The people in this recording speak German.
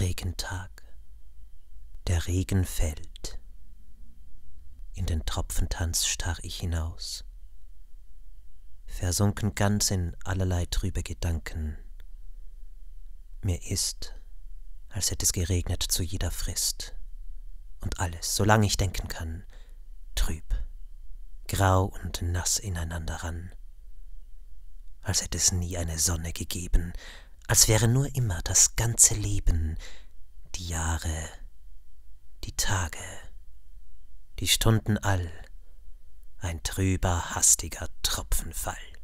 Regentag. Der Regen fällt. In den Tropfentanz starr ich hinaus, versunken ganz in allerlei trübe Gedanken. Mir ist, als hätte es geregnet zu jeder Frist, und alles, solange ich denken kann, trüb, grau und nass ineinander ran, als hätte es nie eine Sonne gegeben, als wäre nur immer das ganze Leben, die Jahre, die Tage, die Stunden all, ein trüber, hastiger Tropfenfall.